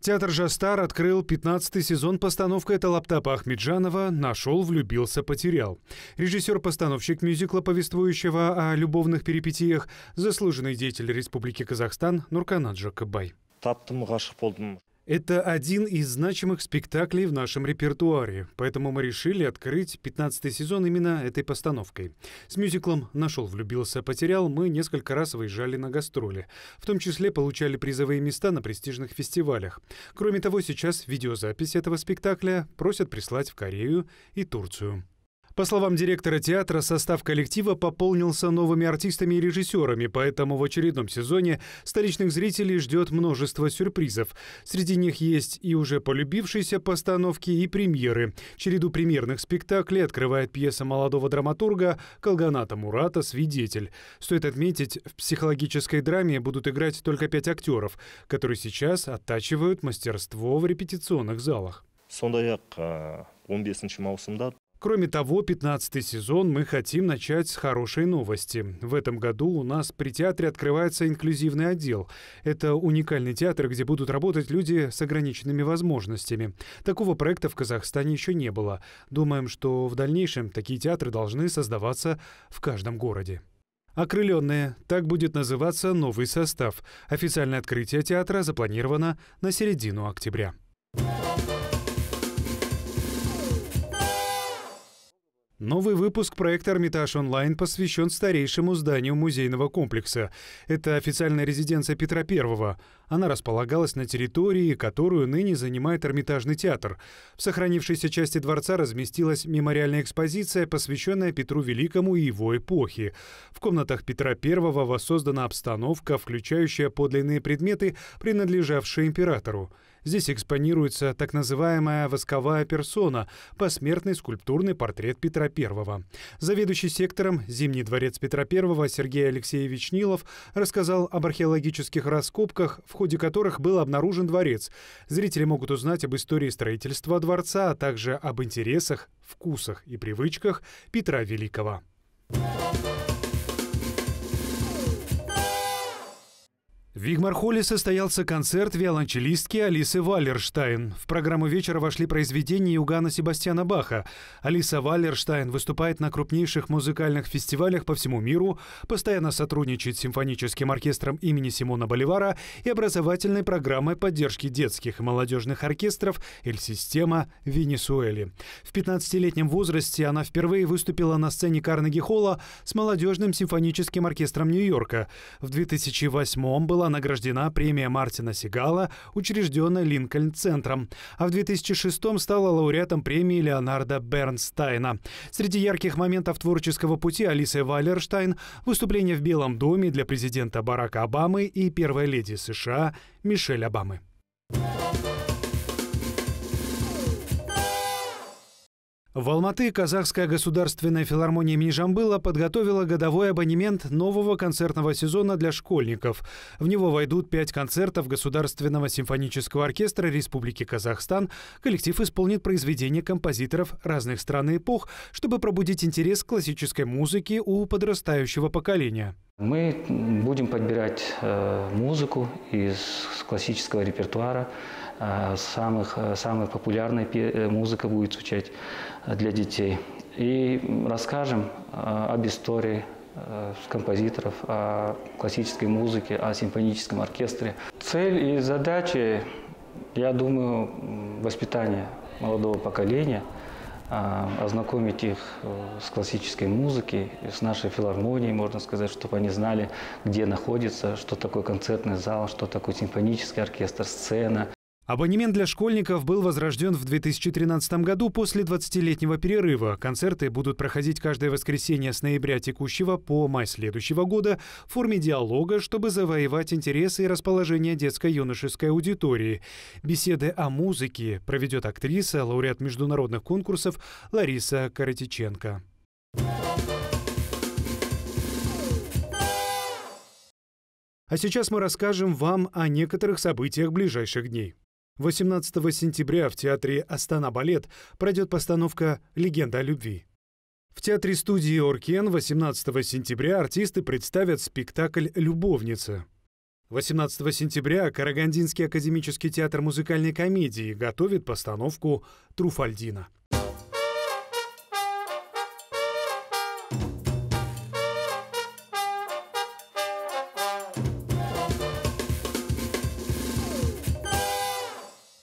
Театр «Жастар» открыл 15-й сезон постановкой Талаптапа Ахмеджанова «Нашел, влюбился, потерял». Режиссер-постановщик мюзикла, повествующего о любовных перипетиях, заслуженный деятель Республики Казахстан Нурканат Жакабай. Это один из значимых спектаклей в нашем репертуаре, поэтому мы решили открыть 15 сезон именно этой постановкой. С мюзиклом «Нашел, влюбился, потерял» мы несколько раз выезжали на гастроли, в том числе получали призовые места на престижных фестивалях. Кроме того, сейчас видеозапись этого спектакля просят прислать в Корею и Турцию. По словам директора театра, состав коллектива пополнился новыми артистами и режиссерами, поэтому в очередном сезоне столичных зрителей ждет множество сюрпризов. Среди них есть и уже полюбившиеся постановки и премьеры. Череду премьерных спектаклей открывает пьеса молодого драматурга Колганата Мурата «Свидетель». Стоит отметить, в психологической драме будут играть только пять актеров, которые сейчас оттачивают мастерство в репетиционных залах. Кроме того, 15 сезон мы хотим начать с хорошей новости. В этом году у нас при театре открывается инклюзивный отдел. Это уникальный театр, где будут работать люди с ограниченными возможностями. Такого проекта в Казахстане еще не было. Думаем, что в дальнейшем такие театры должны создаваться в каждом городе. «Окрыленные» — так будет называться новый состав. Официальное открытие театра запланировано на середину октября. Новый выпуск проекта «Эрмитаж онлайн» посвящен старейшему зданию музейного комплекса. Это официальная резиденция Петра I. Она располагалась на территории, которую ныне занимает Эрмитажный театр. В сохранившейся части дворца разместилась мемориальная экспозиция, посвященная Петру Великому и его эпохе. В комнатах Петра I воссоздана обстановка, включающая подлинные предметы, принадлежавшие императору. Здесь экспонируется так называемая «восковая персона» — посмертный скульптурный портрет Петра I. Заведующий сектором «Зимний дворец Петра I» Сергей Алексеевич Нилов рассказал об археологических раскопках, в ходе которых был обнаружен дворец. Зрители могут узнать об истории строительства дворца, а также об интересах, вкусах и привычках Петра Великого. Thank you. В вигмар состоялся концерт виолончелистки Алисы Валлерштайн. В программу вечера вошли произведения Югана Себастьяна Баха. Алиса Валлерштайн выступает на крупнейших музыкальных фестивалях по всему миру, постоянно сотрудничает с симфоническим оркестром имени Симона Боливара и образовательной программой поддержки детских и молодежных оркестров «Эль-система» Венесуэли. В 15-летнем возрасте она впервые выступила на сцене Карнеги-холла с молодежным симфоническим оркестром Нью-Йорка. В 2008 была награждена премия Мартина Сигала, учрежденная Линкольн-центром, а в 2006-м стала лауреатом премии Леонарда Бернстайна. Среди ярких моментов творческого пути Алисы Валерштайн – выступление в Белом доме для президента Барака Обамы и первой леди США Мишель Обамы. Thank you В Алматы Казахская государственная филармония имени Жамбыла подготовила годовой абонемент нового концертного сезона для школьников. В него войдут пять концертов Государственного симфонического оркестра Республики Казахстан. Коллектив исполнит произведения композиторов разных стран и эпох, чтобы пробудить интерес к классической музыке у подрастающего поколения. Мы будем подбирать э, музыку из классического репертуара. Э, самых, э, самая популярная музыка будет звучать для детей. И расскажем об истории композиторов, о классической музыке, о симфоническом оркестре. Цель и задачи, я думаю, воспитание молодого поколения – а, ознакомить их э, с классической музыкой, с нашей филармонией, можно сказать, чтобы они знали, где находится, что такое концертный зал, что такое симфонический оркестр, сцена. Абонемент для школьников был возрожден в 2013 году после 20-летнего перерыва. Концерты будут проходить каждое воскресенье с ноября текущего по май следующего года в форме диалога, чтобы завоевать интересы и расположение детско-юношеской аудитории. Беседы о музыке проведет актриса, лауреат международных конкурсов Лариса Каратиченко. А сейчас мы расскажем вам о некоторых событиях ближайших дней. 18 сентября в театре «Астана Балет» пройдет постановка «Легенда о любви». В театре студии «Оркен» 18 сентября артисты представят спектакль «Любовница». 18 сентября Карагандинский академический театр музыкальной комедии готовит постановку «Труфальдина».